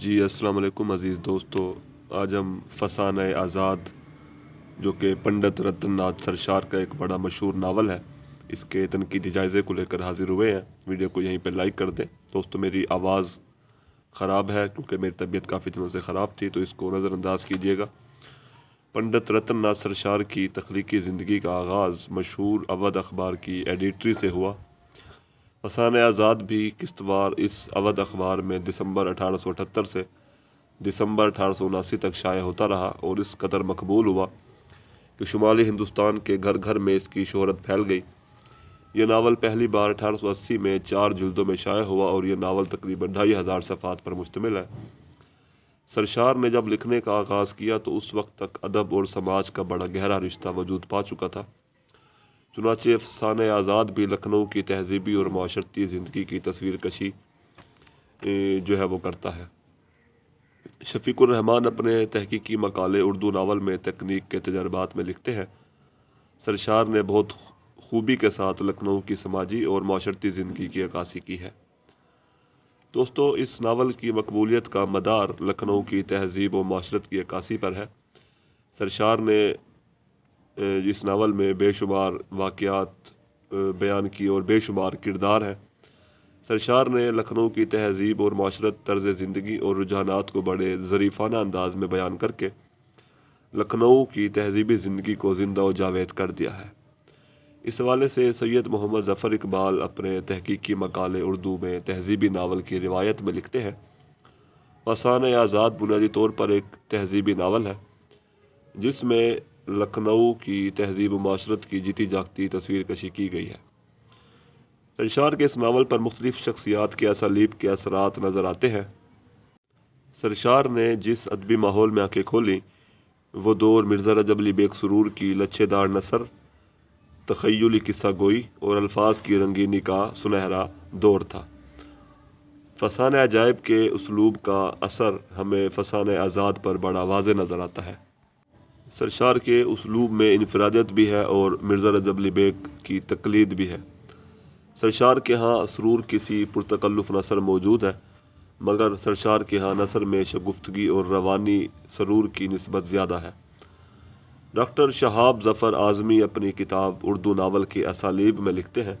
जी अस्सलाम वालेकुम अज़ीज़ दोस्तों आज हम फसान आज़ाद जो कि पंडित रतन नाथ सरशार का एक बड़ा मशहूर नावल है इसके तनकीदी जायज़े को लेकर हाज़िर हुए हैं वीडियो को यहीं पर लाइक कर दें दोस्तों मेरी आवाज़ ख़राब है क्योंकि मेरी तबीयत काफ़ी दिनों से ख़राब थी तो इसको नज़रअंदाज कीजिएगा पंडित रतन नाथ सरशार की तख्लीकी ज़िंदगी का आगाज़ मशहूर अवध अखबार की एडिटरी से हुआ फसान आज़ाद भी किस्तवार इस अवध अखबार में दिसंबर अठारह से दिसंबर अठारह तक शाया होता रहा और इस कदर मकबूल हुआ कि शुमाली हिंदुस्तान के घर घर में इसकी शहरत फैल गई यह नावल पहली बार अठारह अस्सी में चार जुल्दों में शाया हुआ और यह नावल तकरीबन ढाई हज़ार सफ़ात पर मुश्तमिल है सरशार ने जब लिखने का आगाज़ किया तो उस वक्त तक अदब और समाज का बड़ा गहरा रिश्ता वजूद पा चुका था चुनाच अफसान आज़ाद भी लखनऊ की तहजीबी और माशरती ज़िंदगी की तस्वीर कशी जो है वो करता है शफीकुररहमान अपने तहकीकी मकाले उर्दू नावल में तकनीक के तजर्बात में लिखते हैं सरशार ने बहुत खूबी के साथ लखनऊ की समाजी और माशरती ज़िंदगी की अक्सी की है दोस्तों इस नावल की मकबूलीत का मदार लखनऊ की तहजीब व माशरत की अक्सी पर है सरशार ने जिस नावल में बेशुमार वाक़ात बयान किए और बेशुमार किरदार हैं सरशार ने लखनऊ की तहजीब और माशरत तर्ज ज़िंदगी और रुझानात को बड़े ज़रीफ़ाना अंदाज में बयान करके लखनऊ की तहजीबी ज़िंदगी को ज़िंदा और जावेद कर दिया है इस हवाले से सैयद मोहम्मद ज़फ़र इकबाल अपने तहकीकी मकाले उर्दू में तहजीबी नावल की रिवायत में लिखते हैं फसान आज़ाद बुनियादी तौर पर एक तहजीबी नावल है जिसमें लखनऊ की तहजीब माशरत की जीती जागती तस्वीर कशी की गई है सरशार के इस नावल पर मुख्तलिफ़ शख्सियात के असालीब के असरात नज़र आते हैं सरशार ने जिस अदबी माहौल में आँखें खोली वो दौर मिर्ज़ा रजब अली बेग सरूर की लच्छेदार नसर तखयली किस्सा गोई और अल्फाज की रंगीनी का सुनहरा दौर था फसान अजायब के उसलूब का असर हमें फसान आज़ाद पर बड़ा वाज नज़र आता है सरशार के उसलूब में इनफरादियत भी है और मिर्ज़ा रजबली बेग की तकलीद भी है सरशार के यहाँ सरूर किसी पुरतकल्लुफ़ नसर मौजूद है मगर सरशार के यहाँ नसर में शगुफ्तगी और रवानी सरूर की नस्बत ज़्यादा है डॉक्टर शहाब जफ़र आज़मी अपनी किताब उर्दू नावल के असालीब में लिखते हैं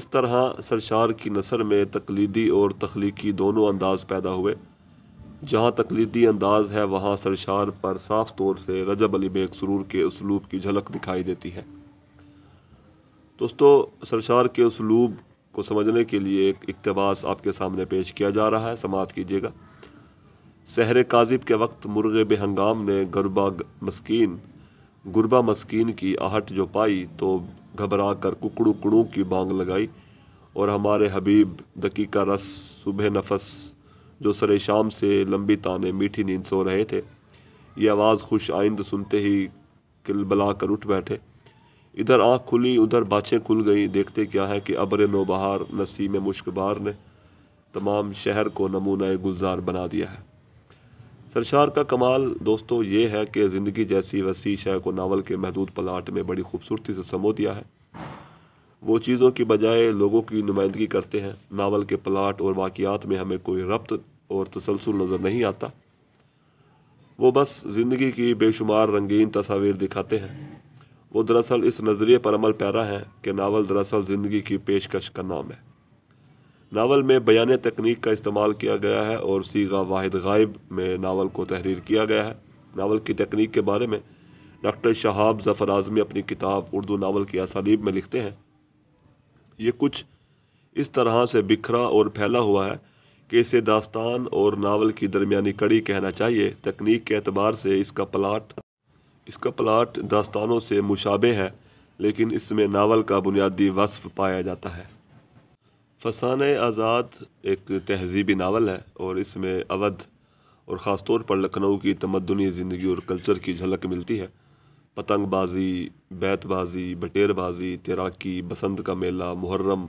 इस तरह सरशार की नसर में तकलीदी और तख्लीकी दोनों अंदाज पैदा हुए जहाँ तकलीदी अंदाज है वहाँ सरशार पर साफ तौर से रजब अली बेग सुरूर के उसलूब की झलक दिखाई देती है दोस्तों सरशार के उसलूब को समझने के लिए एक इकतबास आपके सामने पेश किया जा रहा है समात कीजिएगा सहर काजिब के वक्त मुर्ग बेहंगाम ने गरबा मस्किन गुरबा मस्किन की आहट जो पाई तो घबरा कर कुकड़ू कुड़ू की बांग लगाई और हमारे हबीब दकी का रस सुबह नफस जो सरे शाम से लंबी ताने मीठी नींद सो रहे थे ये आवाज़ खुश आइंद सुनते ही किलबला कर उठ बैठे इधर आँख खुली उधर बाछें खुल गई देखते क्या है कि अबर नोबहार नसीम मुश्कबार ने तमाम शहर को नमूना गुलजार बना दिया है सरशार का कमाल दोस्तों ये है कि ज़िंदगी जैसी वसी शह को नावल के महदूद पलाट में बड़ी खूबसूरती से समो दिया है वो चीज़ों की बजाय लोगों की नुमाइंदगी करते हैं नावल के पलाट और वाकियात में हमें कोई रब्त और तसलसल नज़र नहीं आता वो बस ज़िंदगी की बेशुमार रंगीन तस्वीर दिखाते हैं वो दरअसल इस नज़रिए पर अमल पैरा है कि नावल दरअसल ज़िंदगी की पेशकश का नाम है नावल में बयान तकनीक का इस्तेमाल किया गया है और सीगा वाहिद गायब में नावल को तहरीर किया गया है नावल की तकनीक के बारे में डॉक्टर शहाब जफ़र आज़मी अपनी किताब उर्दू नावल की असालीब में लिखते हैं ये कुछ इस तरह से बिखरा और फैला हुआ है कि इसे दास्तान और नावल की दरमियानी कड़ी कहना चाहिए तकनीक के अतबार से इसका प्लाट इसका प्लाट दास्तानों से मुशाबे है लेकिन इसमें नावल का बुनियादी वसफ़ पाया जाता है फसान आज़ाद एक तहजीबी नावल है और इसमें अवध और ख़ास तौर पर लखनऊ की तमदनी ज़िंदगी और कल्चर की झलक मिलती है पतंगबाजी बैतबाजी बटेरबाजी तैराकी बसंत का मेला मुहर्रम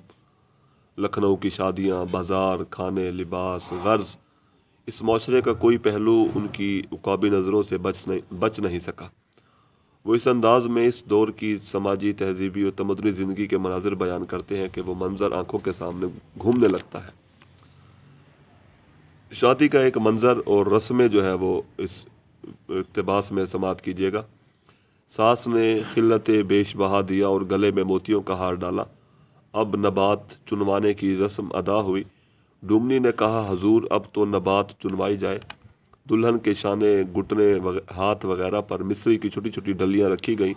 लखनऊ की शादियाँ बाज़ार खाने लिबास गर्ज इस माशरे का कोई पहलू उनकी उकाबी नज़रों से बच नहीं बच नहीं सका वो इस अंदाज़ में इस दौर की समाजी तहजीबी और तमदनी ज़िंदगी के मनाजिर बयान करते हैं कि वो मंज़र आँखों के सामने घूमने लगता है शादी का एक मंज़र और रस्में जो है वो इस इकतबास में समात कीजिएगा सास ने खिलत बेश बहा दिया और गले में मोतियों का हार डाला अब नबात चुनवाने की रस्म अदा हुई डुमनी ने कहा हजूर अब तो नबात चुनवाई जाए दुल्हन के शाने घुटने वग, हाथ वगैरह पर मिस्री की छोटी छोटी डलियाँ रखी गईं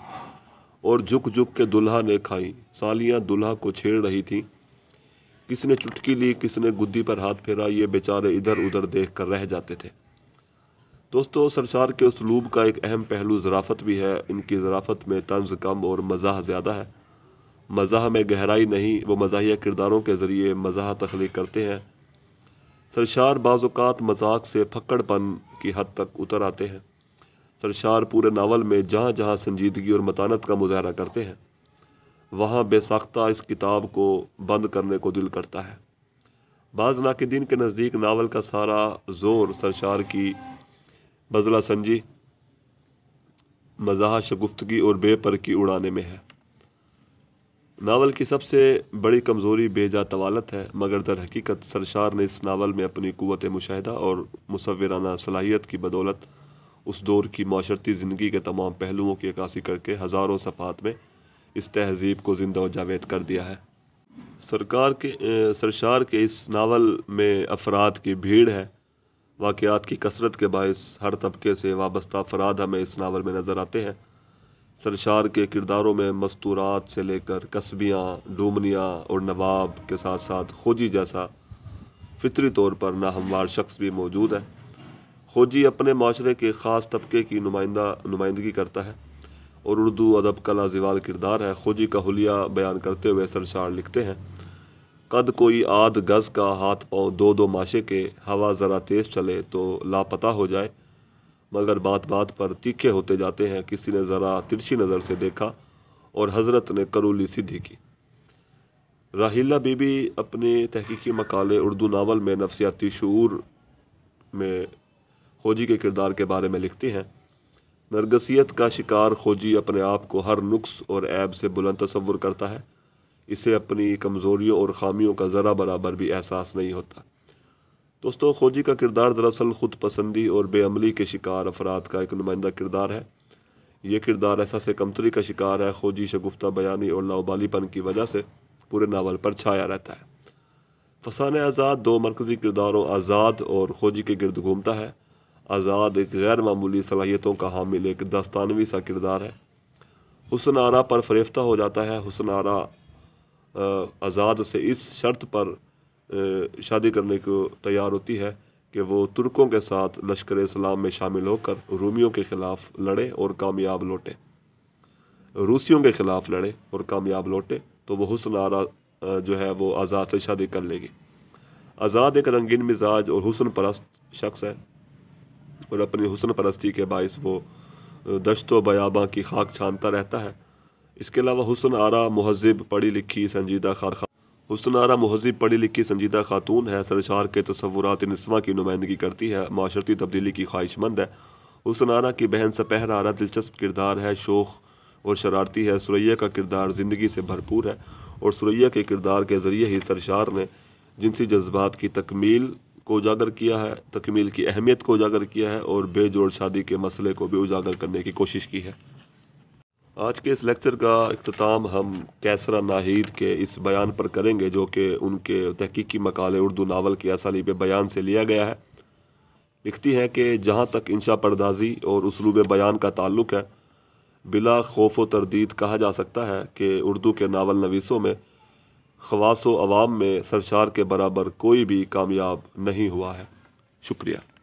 और झुक झुक के दुल्हा ने खाई सालियाँ दुल्हा को छेड़ रही थीं किसने चुटकी ली किसने गुद्दी पर हाथ फेरा ये बेचारे इधर उधर देख कर रह जाते थे दोस्तों सरसार के उसलूब का एक अहम पहलू ज़राफ़त भी है इनकी ज़राफ़त में तंज कम और मज़ा ज़्यादा है मज़ाह में गहराई नहीं वो मज़ाहिया किरदारों के ज़रिए मज़ाह तख्लीक करते हैं सरशार बाज़ात मजाक से फक्कड़पन की हद तक उतर आते हैं सरशार पूरे नावल में जहाँ जहाँ संजीदगी और मतानत का मुजाहरा करते हैं वहाँ बेसाख्ता इस किताब को बंद करने को दिल करता है बाज़ नाकदीन के नज़दीक नावल का सारा जोर सरशार की बजला संजी मजाह शगुफ्तगी और बेपर की उड़ाने में है नावल की सबसे बड़ी कमज़ोरी बेजा तवालत है मगर दर हकीकत सरशार ने इस नावल में अपनी क़वत मुशाह और मुसवराना सलाहियत की बदौलत उस दौर की माशरती ज़िंदगी के तमाम पहलुओं की अक्सी करके हज़ारों सफ़ात में इस तहजीब को जिंदा जावेद कर दिया है सरकार के सरशार के इस नावल में अफराद की भीड़ है वाक़ात की कसरत के बायस हर तबके से वाबस्ता अफराद हमें इस नावल में नज़र आते हैं सरशार के किरदारों में मस्तूरात से लेकर कस्बियाँ डूमनिया और नवाब के साथ साथ खोजी जैसा फितरी तौर पर नाहमवार शख्स भी मौजूद है खोजी अपने माशरे के ख़ास तबके की नुमाइंदा नुमाइंदगी करता है और उर्दू अदब का लाजवाल किरदार है खोजी का हलिया बयान करते हुए सरशार लिखते हैं कद कोई आध गज़ का हाथ पाँव दो दो माशे के हवा ज़रा तेज़ चले तो लापता हो जाए मगर बात बात पर तीखे होते जाते हैं किसी ने ज़रा तिरछी नज़र से देखा और हज़रत ने करूली सीधी की राहिला बीबी अपने तहकीकी मकाले उर्दू नावल में नफसियाती शूर में खोजी के किरदार के बारे में लिखती हैं नरगसियत का शिकार खोजी अपने आप को हर नुक्स और ऐब से बुलंद तस्वुर करता है इसे अपनी कमज़ोरियों और ख़ामियों का ज़रा बराबर भी एहसास नहीं होता दोस्तों खोजी का किरदार दरअसल ख़ुद पसंदी और बेअमली के शिकार अफराद का एक नुमाइंदा किरदार है ये किरदार ऐसा से कमतरी का शिकार है खोजी शगुफ्ता बयानी और लाओबालीपन की वजह से पूरे नावल पर छाया रहता है फसान आज़ाद दो मरकज़ी किरदारों आज़ाद और खोजी के गिरद घूमता है आज़ाद एक गैर मामूली सलाहियतों का हामिल एक दस्तानवी सा किरदार है हुसन आरा पर फरेफ्ता हो जाता है हुसन आरा आज़ाद से इस शर्त पर शादी करने को तैयार होती है कि वो तुर्कों के साथ लश्कर इस्लाम में शामिल होकर रूमियों के ख़िलाफ़ लड़े और कामयाब लौटे रूसियों के ख़िलाफ़ लड़े और कामयाब लौटे तो वह हुसन आरा जो है वो आज़ाद से शादी कर लेगी आज़ाद एक रंगीन मिजाज और हुसन परस्त शख्स है और अपनी हुसन परस्ती के बायस वो दशत बयाबा की खाक छानता रहता है इसके अलावा हुसन आरा महजब पढ़ी लिखी संजीदा खार हसनारा महजब पढ़ी लिखी संजीदा खातून है सरशार के तस्वुरात नस्वा की नुमाइंदगी करती है माशरती तब्दीली की ख्वाहिशमंद है हसनारा की बहन सपहर आरा दिलचस्प किरदार है शोख और शरारती है सुरैया का किरदार ज़िंदगी से भरपूर है और सुरैया के किरदार के ज़रिए ही सरशार ने जिनसी जज्बात की तकमील को उजागर किया है तकमील की अहमियत को उजागर किया है और बेजोड़ शादी के मसले को भी उजागर करने की कोशिश की है आज के इस लेक्चर का अख्ताम हम कैसरा नाहिद के इस बयान पर करेंगे जो कि उनके तहकीकी मकाले उर्दू नावल के आसानी पे बयान से लिया गया है लिखती हैं कि जहाँ तक इंशा परदाजी और उसलूब बयान का ताल्लुक है बिला खौफ व तरदीद कहा जा सकता है कि उर्दू के नावल नवीसों में खवास व आवाम में सरशार के बराबर कोई भी कामयाब नहीं हुआ है शुक्रिया